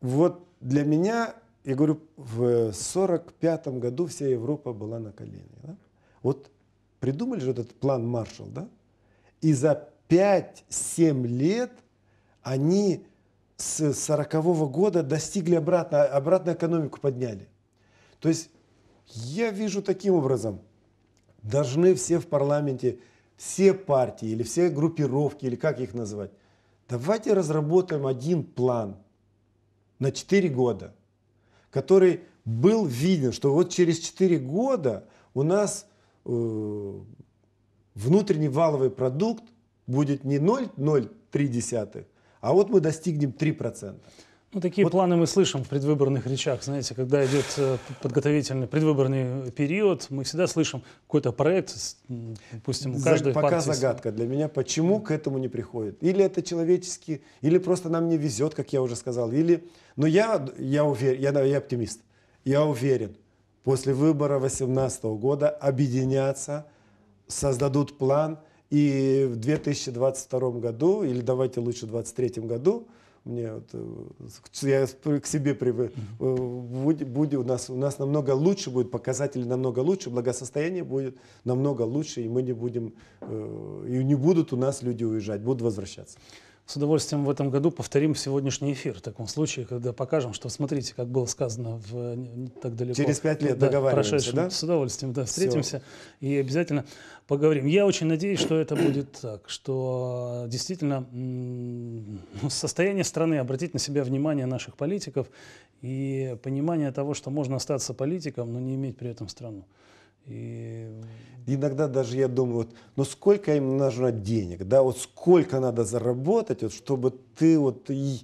вот для меня я говорю, в сорок пятом году вся Европа была на коленях. Да? Вот придумали же этот план Маршалл, да? И за 5-7 лет они с сорокового года достигли обратно, обратно экономику подняли. То есть я вижу таким образом, должны все в парламенте, все партии или все группировки, или как их назвать, давайте разработаем один план на 4 года – который был виден, что вот через 4 года у нас э, внутренний валовый продукт будет не 0,03, а вот мы достигнем 3%. Ну, такие вот. планы мы слышим в предвыборных речах. Знаете, когда идет э, подготовительный предвыборный период, мы всегда слышим какой-то проект, допустим, у Пока партии... загадка для меня, почему к этому не приходит. Или это человеческий, или просто нам не везет, как я уже сказал. Или... Но я, я уверен, я, я оптимист. Я уверен, после выбора 2018 года объединятся, создадут план, и в 2022 году, или давайте лучше в 2023 году, мне вот, э, я к себе привык. Э, будь, будь у нас у нас намного лучше будет показатели намного лучше благосостояние будет намного лучше и мы не будем э, и не будут у нас люди уезжать будут возвращаться с удовольствием в этом году повторим сегодняшний эфир в таком случае, когда покажем, что смотрите, как было сказано в э, не так далеко. Через пять лет да, договариваемся, да? С удовольствием, да, встретимся Все. и обязательно поговорим. Я очень надеюсь, что это будет так, что э, действительно состояние страны обратить на себя внимание наших политиков и понимание того, что можно остаться политиком, но не иметь при этом страну. И... Иногда даже я думаю, вот, ну сколько им нужно денег, да, вот сколько надо заработать, вот, чтобы ты вот и,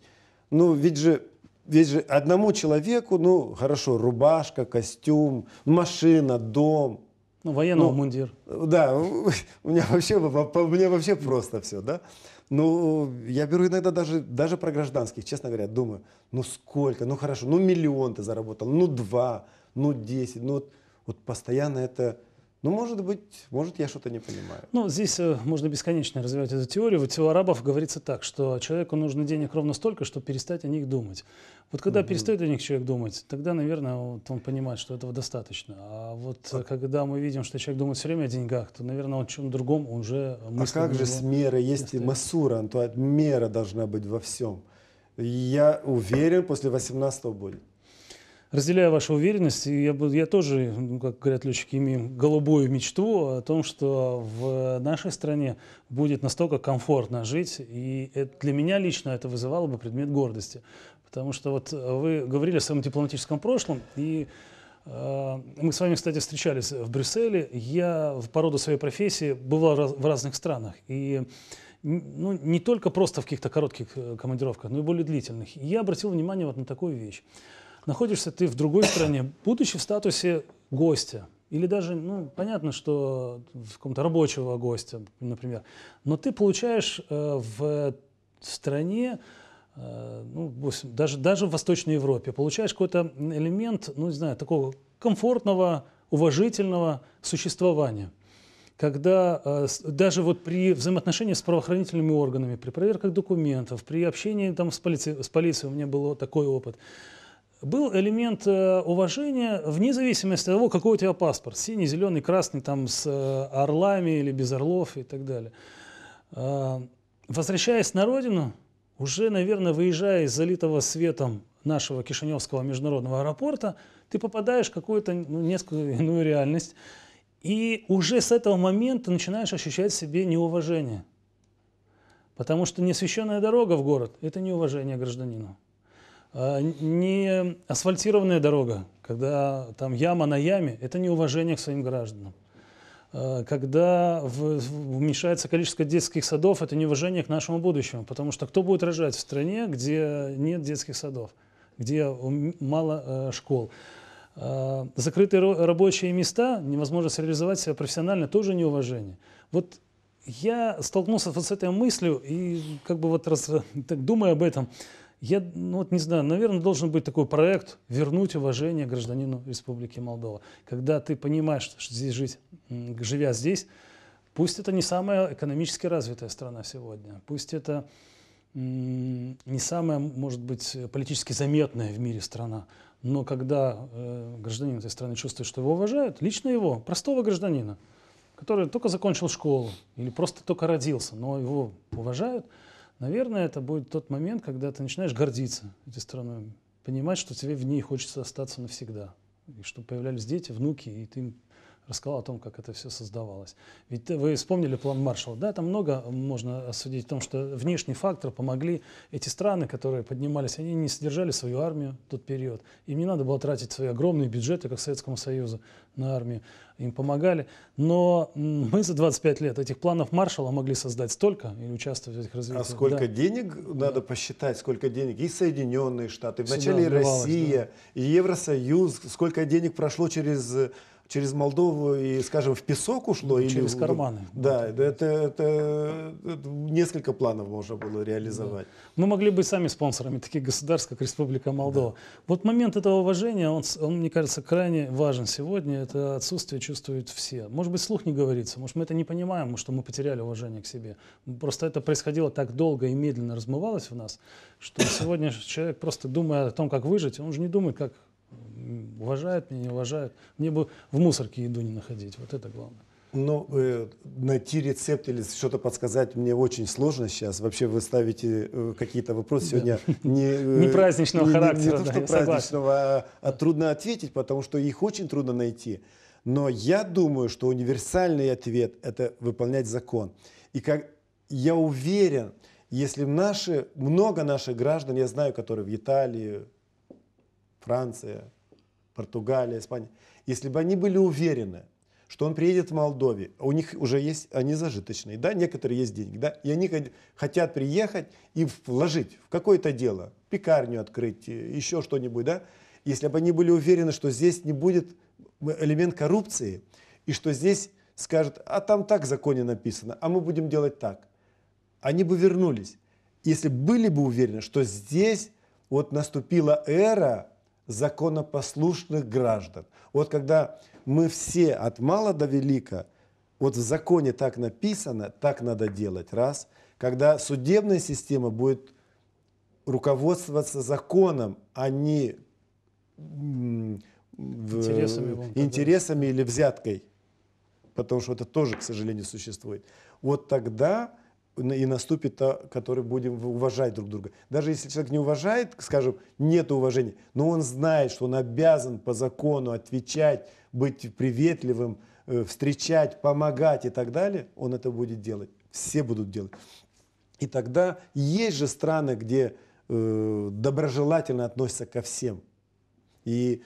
ну ведь же, ведь же одному человеку, ну хорошо, рубашка, костюм, машина, дом, ну, военного ну, мундир. Да, у меня вообще, у меня вообще просто все, да. Ну, я беру иногда даже, даже про гражданских, честно говоря, думаю, ну сколько, ну хорошо, ну миллион ты заработал, ну два, ну десять, ну вот вот постоянно это ну, может быть, может, я что-то не понимаю. Ну, здесь э, можно бесконечно развивать эту теорию. Вот у арабов говорится так, что человеку нужно денег ровно столько, чтобы перестать о них думать. Вот когда угу. перестает о них человек думать, тогда, наверное, вот он понимает, что этого достаточно. А вот а... когда мы видим, что человек думает все время о деньгах, то, наверное, о чем другом уже мыслит. А как же с меры? Есть масура, то мера должна быть во всем. Я уверен, после 18 будет разделяю вашу уверенность. Я, я тоже, ну, как говорят летчики, имею голубую мечту о том, что в нашей стране будет настолько комфортно жить. И это, для меня лично это вызывало бы предмет гордости. Потому что вот вы говорили о своем дипломатическом прошлом, и э, мы с вами, кстати, встречались в Брюсселе. Я в породу своей профессии бывал раз, в разных странах. И ну, не только просто в каких-то коротких э, командировках, но и более длительных. И я обратил внимание вот на такую вещь находишься ты в другой стране, будучи в статусе гостя. Или даже, ну, понятно, что в каком-то рабочего гостя, например. Но ты получаешь э, в стране, э, ну, даже, даже в Восточной Европе, получаешь какой-то элемент, ну, не знаю, такого комфортного, уважительного существования когда э, даже вот при взаимоотношении с правоохранительными органами, при проверках документов, при общении там с полицией, с полицией у меня был такой опыт, был элемент э, уважения вне зависимости от того, какой у тебя паспорт. Синий, зеленый, красный, там с э, орлами или без орлов и так далее. А, возвращаясь на родину, уже, наверное, выезжая из залитого светом нашего Кишиневского международного аэропорта, ты попадаешь в какую-то ну, несколько иную реальность. И уже с этого момента начинаешь ощущать в себе неуважение. Потому что неосвещенная дорога в город – это неуважение гражданину. А, не асфальтированная дорога, когда там яма на яме, это неуважение к своим гражданам. А, когда уменьшается количество детских садов, это неуважение к нашему будущему, потому что кто будет рожать в стране, где нет детских садов, где мало э, школ. А, закрытые рабочие места, невозможность реализовать себя профессионально, тоже неуважение. Вот я столкнулся вот с этой мыслью и как бы вот раз, так думая об этом, я, ну вот не знаю, наверное, должен быть такой проект «Вернуть уважение гражданину Республики Молдова». Когда ты понимаешь, что здесь жить, живя здесь, пусть это не самая экономически развитая страна сегодня, пусть это не самая, может быть, политически заметная в мире страна, но когда э, гражданин этой страны чувствует, что его уважают, лично его, простого гражданина, который только закончил школу или просто только родился, но его уважают – Наверное, это будет тот момент, когда ты начинаешь гордиться этой страной, понимать, что тебе в ней хочется остаться навсегда, и чтобы появлялись дети, внуки, и ты им рассказал о том, как это все создавалось. Ведь вы вспомнили план Маршалла, да, там много можно осудить, о том, что внешний фактор помогли. Эти страны, которые поднимались, они не содержали свою армию в тот период. Им не надо было тратить свои огромные бюджеты, как Советскому Союзу, на армию. Им помогали. Но мы за 25 лет этих планов Маршалла могли создать столько и участвовать в этих развитиях. А сколько да. денег, да. надо посчитать, сколько денег и Соединенные Штаты, вначале и Россия, да. и Евросоюз, сколько денег прошло через э, через Молдову и, скажем, в песок ушло? Через или... Через карманы. Да, это, это, это, это несколько планов можно было реализовать. Да. Мы могли быть сами спонсорами таких государств, как Республика Молдова. Да. Вот момент этого уважения, он, он, мне кажется, крайне важен сегодня. Это отсутствие чувствуют все. Может быть, слух не говорится, может, мы это не понимаем, что мы потеряли уважение к себе. Просто это происходило так долго и медленно размывалось в нас, что сегодня человек, просто думая о том, как выжить, он же не думает, как уважают меня, не уважают. Мне бы в мусорке еду не находить, вот это главное. Но ну, э, найти рецепт или что-то подсказать мне очень сложно сейчас. Вообще вы ставите э, какие-то вопросы сегодня э, не, праздничного характера. Не, то, что праздничного, а, а, трудно ответить, потому что их очень трудно найти. Но я думаю, что универсальный ответ – это выполнять закон. И как я уверен, если наши, много наших граждан, я знаю, которые в Италии, Франция, Португалия, Испания, если бы они были уверены, что он приедет в Молдове, у них уже есть, они зажиточные, да, некоторые есть деньги, да, и они хотят приехать и вложить в какое-то дело, пекарню открыть, еще что-нибудь, да, если бы они были уверены, что здесь не будет элемент коррупции, и что здесь скажут, а там так в законе написано, а мы будем делать так, они бы вернулись. Если были бы уверены, что здесь вот наступила эра законопослушных граждан. Вот когда мы все от мала до велика, вот в законе так написано, так надо делать, раз. Когда судебная система будет руководствоваться законом, а не интересами, вам, интересами или взяткой, потому что это тоже, к сожалению, существует. Вот тогда и наступит то, который будем уважать друг друга. Даже если человек не уважает, скажем, нет уважения, но он знает, что он обязан по закону отвечать, быть приветливым, э, встречать, помогать и так далее, он это будет делать. Все будут делать. И тогда есть же страны, где э, доброжелательно относятся ко всем. И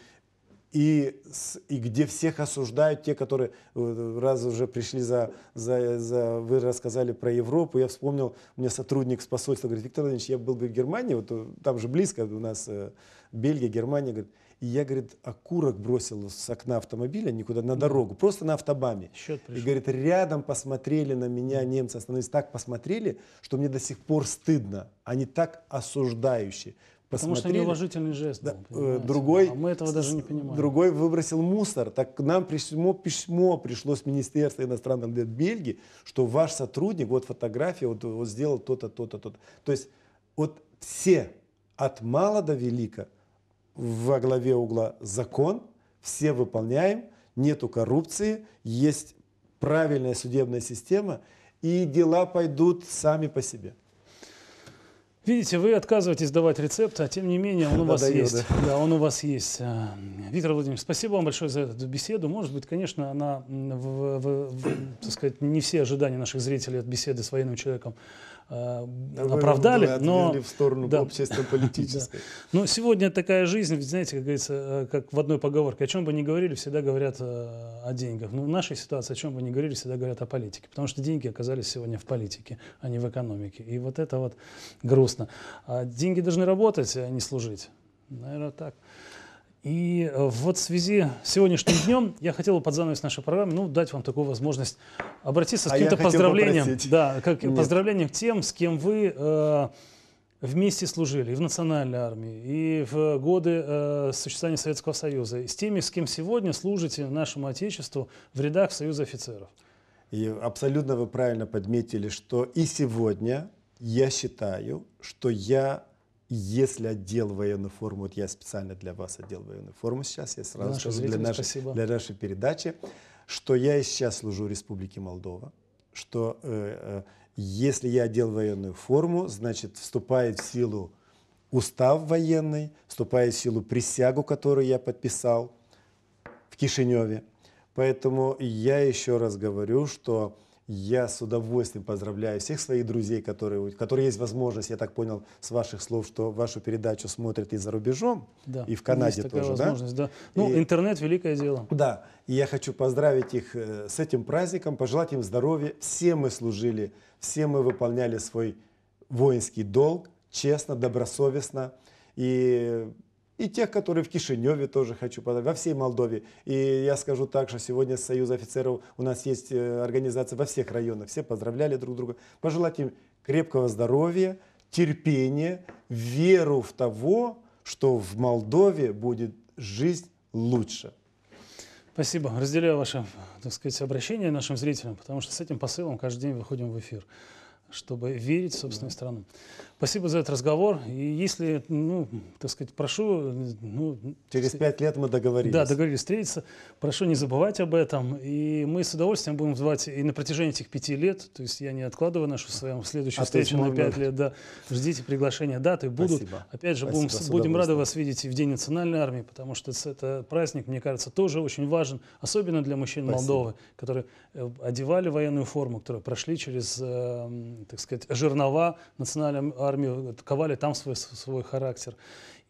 и, и где всех осуждают те, которые э, раз уже пришли за, за, за... Вы рассказали про Европу, я вспомнил, у меня сотрудник с посольства говорит, Виктор Владимирович, я был говорит, в Германии, вот э, там же близко у нас э, Бельгия, Германия, говорит, и я, говорит, окурок бросил с окна автомобиля никуда, на дорогу, просто на автобаме. Счет и, говорит, рядом посмотрели на меня немцы, остановились, так посмотрели, что мне до сих пор стыдно. Они так осуждающие. Потому что неуважительный жест да, был, э, другой, а мы этого даже не понимаем. Другой выбросил мусор. Так к нам письмо, письмо пришло с Министерства иностранных дел Бельгии, что ваш сотрудник, вот фотография, вот, вот сделал то-то, то-то, то-то. То есть вот все, от мала до велика, во главе угла закон, все выполняем, нету коррупции, есть правильная судебная система, и дела пойдут сами по себе. Видите, вы отказываетесь давать рецепт, а тем не менее он у вас Надоеду. есть. Да, он у вас есть. Э, Виктор Владимирович, спасибо вам большое за эту беседу. Может быть, конечно, она, в, в, в, так сказать, не все ожидания наших зрителей от беседы с военным человеком Давай э, оправдали, но... в сторону да. общественно-политической. да. Но ну, сегодня такая жизнь, знаете, как говорится, э, как в одной поговорке, о чем бы ни говорили, всегда говорят э, о деньгах. Но ну, в нашей ситуации, о чем бы ни говорили, всегда говорят о политике, потому что деньги оказались сегодня в политике, а не в экономике. И вот это вот грустно. А деньги должны работать, а не служить. Наверное, так. И э, вот в связи с сегодняшним днем я хотел бы под занавес нашей программы ну, дать вам такую возможность обратиться с а каким-то а поздравлением. Да, как Нет. поздравлением к тем, с кем вы э, вместе служили и в национальной армии, и в годы э, существования Советского Союза, и с теми, с кем сегодня служите нашему Отечеству в рядах Союза офицеров. И абсолютно вы правильно подметили, что и сегодня я считаю, что я если отдел военной формы, вот я специально для вас отдел военной формы сейчас, я сразу Наши скажу для нашей, для нашей передачи, что я и сейчас служу Республике Молдова, что э, э, если я одел военную форму, значит вступает в силу устав военный, вступает в силу присягу, которую я подписал в Кишиневе. Поэтому я еще раз говорю, что я с удовольствием поздравляю всех своих друзей, которые, которые есть возможность, я так понял с ваших слов, что вашу передачу смотрят и за рубежом, да. и в Канаде есть такая тоже, возможность, да? да. Ну, и, интернет – великое дело. Да, и я хочу поздравить их э, с этим праздником, пожелать им здоровья. Все мы служили, все мы выполняли свой воинский долг, честно, добросовестно. И и тех, которые в Кишиневе тоже хочу подать, во всей Молдове. И я скажу так также, сегодня союз офицеров у нас есть э, организация во всех районах, все поздравляли друг друга. Пожелать им крепкого здоровья, терпения, веру в того, что в Молдове будет жизнь лучше. Спасибо. Разделяю ваше, так сказать, обращение нашим зрителям, потому что с этим посылом каждый день выходим в эфир, чтобы верить в собственную страну. Спасибо за этот разговор. И если, ну, так сказать, прошу... Ну, Через пять лет мы договорились. Да, договорились встретиться. Прошу не забывать об этом. И мы с удовольствием будем звать и на протяжении этих пяти лет. То есть я не откладываю нашу свою следующую а встречу на пять лет. Да. Ждите приглашения. Даты будут. Спасибо. Опять же, Спасибо, будем, будем рады вас видеть и в День национальной армии, потому что это праздник, мне кажется, тоже очень важен, особенно для мужчин Спасибо. Молдовы, которые э, одевали военную форму, которые прошли через, э, так сказать, жернова национальной армии армию, ковали там свой, свой характер.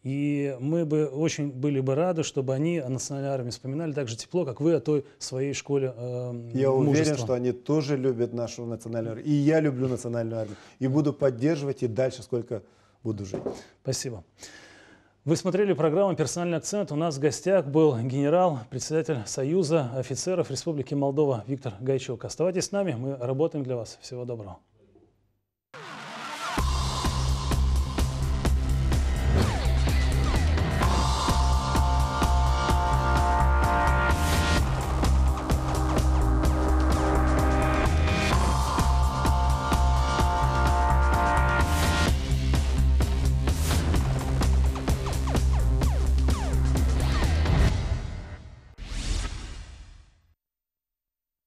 И мы бы очень были бы рады, чтобы они о национальной армии вспоминали так же тепло, как вы о той своей школе э, Я мужества. уверен, что они тоже любят нашу национальную армию. И я люблю национальную армию. И буду поддерживать и дальше, сколько буду жить. Спасибо. Вы смотрели программу «Персональный акцент». У нас в гостях был генерал, председатель Союза офицеров Республики Молдова Виктор Гайчук. Оставайтесь с нами, мы работаем для вас. Всего доброго.